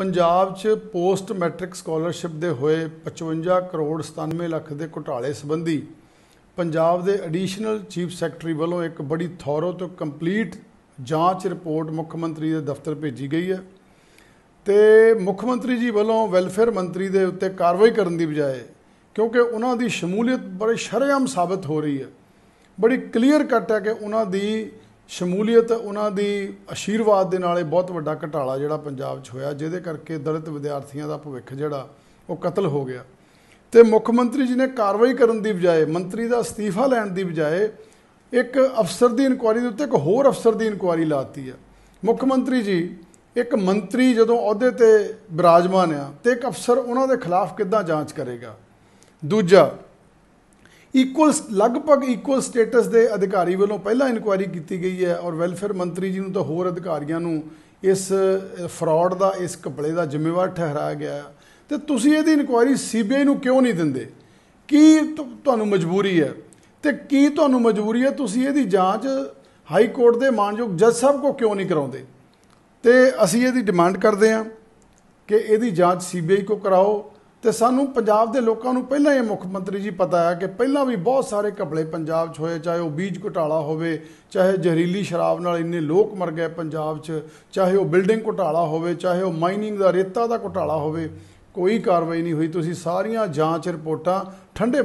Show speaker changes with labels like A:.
A: ਪੰਜਾਬ 'ਚ post matric scholarship ਦੇ ਹੋਏ 55 ਕਰੋੜ 97 ਲੱਖ ਦੇ ਘੁਟਾਲੇ ਸੰਬੰਧੀ ਪੰਜਾਬ ਦੇ ਐਡੀਸ਼ਨਲ ਚੀਫ ਸੈਕਟਰੀ ਵੱਲੋਂ ਇੱਕ ਬੜੀ ਥੋਰੋ ਤੋਂ ਕੰਪਲੀਟ ਜਾਂਚ ਰਿਪੋਰਟ ਮੁੱਖ ਮੰਤਰੀ ਦੇ ਦਫ਼ਤਰ ਭੇਜੀ ਗਈ ਹੈ ਤੇ ਮੁੱਖ ਮੰਤਰੀ ਜੀ ਵੱਲੋਂ ਵੈਲਫੇਅਰ ਮੰਤਰੀ ਦੇ ਉੱਤੇ ਕਾਰਵਾਈ ਕਰਨ ਦੀ ਬਜਾਏ ਕਿਉਂਕਿ ਉਹਨਾਂ ਦੀ ਸ਼ਮੂਲੀਅਤ ਬੜੇ ਸ਼ਰਮ ਸਾਬਤ ਹੋ ਰਹੀ ਹੈ ਬੜੀ ਕਲੀਅਰ ਕੱਟ ਹੈ ਕਿ ਉਹਨਾਂ ਦੀ ਸ਼ਮੂਲੀਅਤ ਉਹਨਾਂ ਦੀ ਅਸ਼ੀਰਵਾਦ ਦੇ ਨਾਲ ਇਹ ਬਹੁਤ ਵੱਡਾ ਘਟਾਲਾ ਜਿਹੜਾ ਪੰਜਾਬ 'ਚ ਹੋਇਆ ਜਿਹਦੇ ਕਰਕੇ ਦਲਿਤ ਵਿਦਿਆਰਥੀਆਂ ਦਾ ਭਵਿੱਖ ਜਿਹੜਾ ਉਹ ਕਤਲ ਹੋ ਗਿਆ ਤੇ ਮੁੱਖ ਮੰਤਰੀ ਜੀ ਨੇ ਕਾਰਵਾਈ ਕਰਨ ਦੀ ਬਜਾਏ ਮੰਤਰੀ ਦਾ ਅਸਤੀਫਾ ਲੈਣ ਦੀ ਬਜਾਏ ਇੱਕ ਅਫਸਰ ਦੀ ਇਨਕੁਆਰੀ ਦੇ ਉੱਤੇ ਇੱਕ ਹੋਰ ਅਫਸਰ ਦੀ ਇਨਕੁਆਰੀ ਲਾਤੀ ਆ ਮੁੱਖ ਮੰਤਰੀ ਜੀ ਇੱਕ ਮੰਤਰੀ ਜਦੋਂ ਅਹੁਦੇ ਤੇ ਬਿਰਾਜਮਾਨ ਆ ਤੇ ਇੱਕ ਅਫਸਰ ਉਹਨਾਂ ਦੇ ਖਿਲਾਫ ਕਿੱਦਾਂ ਜਾਂਚ ਕਰੇਗਾ ਦੂਜਾ ਇਕੁਅਲ ਲਗਭਗ ਇਕੁਅਲ ਸਟੇਟਸ ਦੇ ਅਧਿਕਾਰੀ ਵੱਲੋਂ ਪਹਿਲਾਂ ਇਨਕੁਆਇਰੀ ਕੀਤੀ ਗਈ ਹੈ ਔਰ ਵੈਲਫੇਅਰ ਮੰਤਰੀ ਜੀ ਨੂੰ ਤਾਂ ਹੋਰ ਅਧਿਕਾਰੀਆਂ ਨੂੰ ਇਸ ਫਰਾਡ ਦਾ ਇਸ ਕਪੜੇ ਦਾ ਜ਼ਿੰਮੇਵਾਰ ਠਹਿਰਾਇਆ ਗਿਆ ਤੇ ਤੁਸੀਂ ਇਹਦੀ ਇਨਕੁਆਇਰੀ ਸੀਬੀਆਈ ਨੂੰ ਕਿਉਂ ਨਹੀਂ ਦਿੰਦੇ ਕੀ ਤੁਹਾਨੂੰ ਮਜਬੂਰੀ ਹੈ ਤੇ ਕੀ ਤੁਹਾਨੂੰ ਮਜਬੂਰੀ ਹੈ ਤੁਸੀਂ ਇਹਦੀ ਜਾਂਚ ਹਾਈ ਕੋਰਟ ਦੇ ਮਾਨਯੋਗ ਜੱਜ ਸਾਹਿਬ ਕੋ ਕਿਉਂ ਨਹੀਂ ਕਰਾਉਂਦੇ ਤੇ ਅਸੀਂ ਇਹਦੀ ਡਿਮਾਂਡ ਕਰਦੇ ਹਾਂ ਕਿ ਇਹਦੀ ਜਾਂਚ ਸੀਬੀਆਈ ਕੋ ਕਰਾਓ ਤੇ ਸਾਨੂੰ ਪੰਜਾਬ ਦੇ ਲੋਕਾਂ ਨੂੰ ਪਹਿਲਾਂ ਇਹ ਮੁੱਖ ਮੰਤਰੀ ਜੀ ਪਤਾ ਹੈ ਕਿ ਪਹਿਲਾਂ ਵੀ ਬਹੁਤ ਸਾਰੇ ਘਪਲੇ ਪੰਜਾਬ 'ਚ ਹੋਏ ਚਾਹੇ ਉਹ ਬੀਜ ਘਟਾਲਾ ਹੋਵੇ ਚਾਹੇ ਜ਼ਹਿਰੀਲੀ ਸ਼ਰਾਬ ਨਾਲ ਇੰਨੇ ਲੋਕ ਮਰ ਗਏ ਪੰਜਾਬ 'ਚ ਚਾਹੇ ਉਹ ਬਿਲਡਿੰਗ ਘਟਾਲਾ ਹੋਵੇ ਚਾਹੇ ਉਹ ਮਾਈਨਿੰਗ ਦਾ ਰੇਤਾ ਦਾ ਘਟਾਲਾ ਹੋਵੇ ਕੋਈ ਕਾਰਵਾਈ ਨਹੀਂ ਹੋਈ ਤੁਸੀਂ ਸਾਰੀਆਂ ਜਾਂਚ ਰਿਪੋਰਟਾਂ ਠੰਡੇ